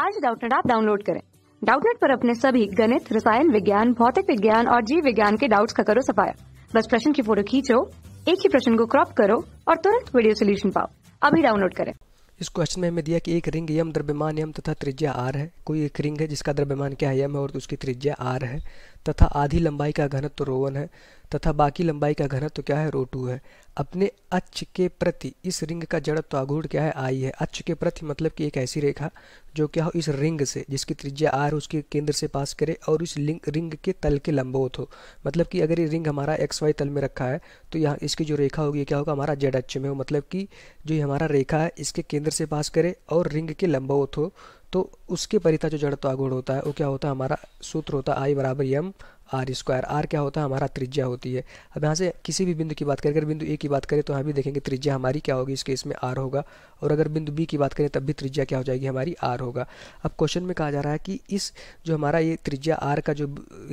आज डाउटनेट आप डाउनलोड करें डाउटनेट पर अपने सभी गणित रसायन विज्ञान भौतिक विज्ञान और जीव विज्ञान के डाउट्स का करो सफाया बस प्रश्न की फोटो खींचो एक ही प्रश्न को क्रॉप करो और तुरंत वीडियो सोल्यूशन पाओ अभी डाउनलोड करें इस क्वेश्चन में हमें दिया कि एक रिंग यम द्रव्यमान यम तथा त्रिज्या आर है कोई एक रिंग है जिसका द्रव्यमान क्या है यम है और उसकी त्रिज्या आर है तथा आधी लंबाई का घनत्व तो रोवन है तथा बाकी लंबाई का घनत्व तो क्या है रो टू है अपने अच्छ के प्रति इस रिंग का जड़त्व आघूर्ण क्या है आई है अच्छ के प्रति मतलब कि एक ऐसी रेखा जो क्या हो इस रिंग से जिसकी त्रिज्या आर उसके केंद्र से पास करे और इस लिंग रिंग के तल के लंबोत हो मतलब कि अगर ये रिंग हमारा एक्स वाई तल में रखा है तो यहाँ इसकी जो रेखा होगी क्या होगा हमारा जेड अक्ष में हो मतलब कि जो हमारा रेखा है इसके केंद्र से पास करे और रिंग के लंबोत हो तो उसके परिता जो जड़त्व आघूर्ण होता है वो क्या होता है हमारा सूत्र होता है आई बराबर यम आर स्क्वायर आर क्या होता है हमारा त्रिज्या होती है अब यहाँ से किसी भी बिंदु की बात करें अगर बिंदु ए की बात करें तो हम भी देखेंगे त्रिज्या हमारी क्या होगी इस केस में आर होगा और अगर बिंदु बी की बात करें तब भी त्रिज्या क्या हो जाएगी हमारी आर होगा अब क्वेश्चन में कहा जा रहा है कि इस जो हमारा ये त्रिज्या आर का जो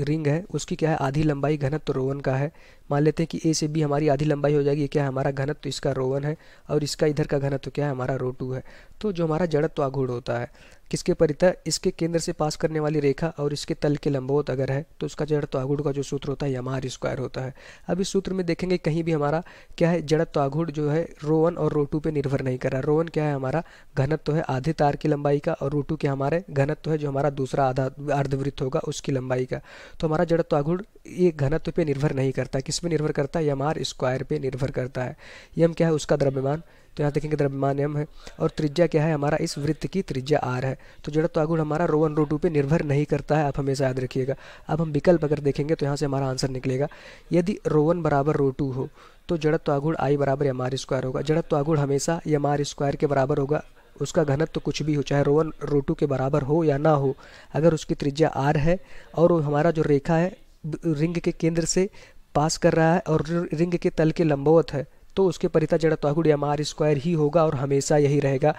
रिंग है उसकी क्या है आधी लंबाई घनत्व रोवन का है मान लेते हैं कि ए से बी हमारी आधी लंबाई हो जाएगी क्या है हमारा घनत्व इसका रोवन है और इसका इधर का घनत्व क्या है हमारा रो टू है तो जो हमारा जड़त्व आघूर्ण होता है किसके परिता इसके केंद्र से पास करने वाली रेखा और इसके तल के लंबवत अगर है तो उसका जड़त्व आघूर्ण का जो सूत्र होता है यमार स्क्वायर होता है अब इस सूत्र में देखेंगे कहीं भी हमारा क्या है जड़त्व आघूर्ण जो है रोवन और रोटू पे निर्भर नहीं कर रहा रोवन क्या है हमारा घनत्व है आधे तार की लंबाई का और रोटू के हमारे घनत्व है जो हमारा दूसरा आधा अर्धवृत्त होगा उसकी लंबाई का तो हमारा जड़त्व आघूर्ण ये घनत्व पर निर्भर नहीं करता किस पर निर्भर करता है यमार स्क्वायर पर निर्भर करता है यम क्या है उसका द्रव्यमान तो यहाँ देखेंगे द्रव्यमान्यम है और त्रिज्या क्या है हमारा इस वृत्त की त्रिज्या आर है तो जड़त्व आगुण हमारा रो वन रो टू पर निर्भर नहीं करता है आप हमेशा याद रखिएगा अब हम विकल्प अगर देखेंगे तो यहाँ से हमारा आंसर निकलेगा यदि रोवन बराबर रो टू हो तो जड़त्व आगुण आई बराबर एम आर स्क्वायर होगा जड़त्व आगुण हमेशा एम आर स्क्वायर के बराबर होगा उसका घनत्व तो कुछ भी हो चाहे रोवन रोटू के बराबर हो या ना हो अगर उसकी त्रिज्या आर है और हमारा जो रेखा है रिंग के केंद्र से पास कर रहा है और रिंग के तल के लंबवत है तो उसके परिता जड़ा तो एम मार स्क्वायर ही होगा और हमेशा यही रहेगा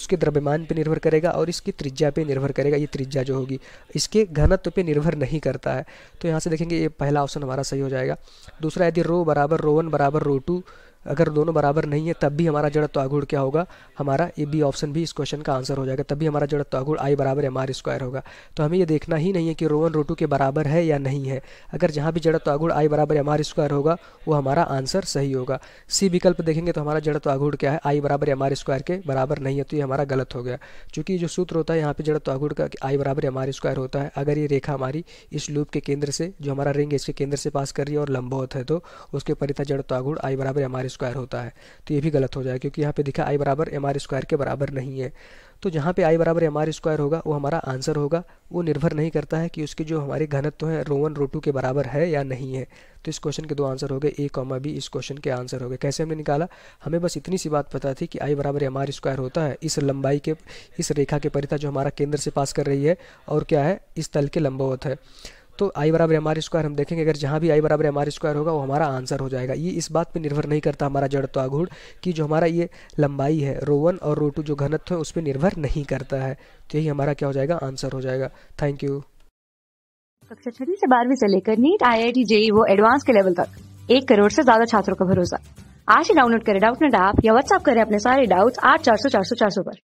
उसके द्रव्यमान पर निर्भर करेगा और इसकी त्रिज्या पे निर्भर करेगा ये त्रिज्या जो होगी इसके घनत्व पे निर्भर नहीं करता है तो यहाँ से देखेंगे ये पहला ऑप्शन हमारा सही हो जाएगा दूसरा यदि रो बराबर रो वन बराबर रो टू अगर दोनों बराबर नहीं है तब भी हमारा जड़त्व आघूर्ण क्या होगा हमारा ए बी ऑप्शन भी इस क्वेश्चन का आंसर हो जाएगा तब भी हमारा जड़त्व आघूर्ण आई बराबर एम आर स्क्वायर होगा तो हमें ये देखना ही नहीं है कि रोवन रोटू के बराबर है या नहीं है अगर जहाँ भी जड़त्व आघूर्ण आई बराबर एम आर स्क्वायर होगा वो हमारा आंसर सही होगा सी विकल्प देखेंगे तो हमारा जड़त्व आघूर्ण क्या है आई बराबर एम आर स्क्वायर के बराबर नहीं है तो ये हमारा गलत हो गया चूँकि जो सूत्र होता है यहाँ पर जड़त्व आघूर्ण का आई बराबर एम आर स्क्वायर होता है अगर ये रेखा हमारी इस लूप के केंद्र से जो हमारा रिंग इसके केंद्र से पास कर रही है और लंबौत है तो उसके परिता जड़त्व आघूर्ण आई बराबर एम आर स्क्वायर होता है तो ये भी गलत हो जाएगा क्योंकि यहाँ पे दिखा आई बराबर एम आर स्क्वायर के बराबर नहीं है तो जहाँ पे आई बराबर एम आर स्क्वायर होगा वो हमारा आंसर होगा वो निर्भर नहीं करता है कि उसके जो हमारे घनत्व है रो वन रो टू के बराबर है या नहीं है तो इस क्वेश्चन के दो आंसर हो गए ए कॉमा बी इस क्वेश्चन के आंसर हो गए कैसे हमने निकाला हमें बस इतनी सी बात पता थी कि आई बराबर एम आर स्क्वायर होता है इस लंबाई के इस रेखा के परिता जो हमारा केंद्र से पास कर रही है और क्या है इस तल के लंबावत है दोस्तों आई बराबर एम आर स्क्वायर हम देखेंगे अगर जहाँ भी आई बराबर एम आर स्क्वायर होगा वो हमारा आंसर हो जाएगा ये इस बात पे निर्भर नहीं करता हमारा जड़त्व तो आघूर्ण कि जो हमारा ये लंबाई है रो वन और रो टू जो घनत्व है उस पर निर्भर नहीं करता है तो यही हमारा क्या हो जाएगा आंसर हो जाएगा थैंक यू कक्षा छठी से बारहवीं से लेकर NEET I I T JEE वो एडवांस के लेवल तक एक करोड़ से ज्यादा छात्रों का भरोसा आज ही डाउनलोड करें डाउट नेट ऐप या व्हाट्सअप करें अपने सारे डाउट्स आठ चार सौ चार सौ चार सौ पर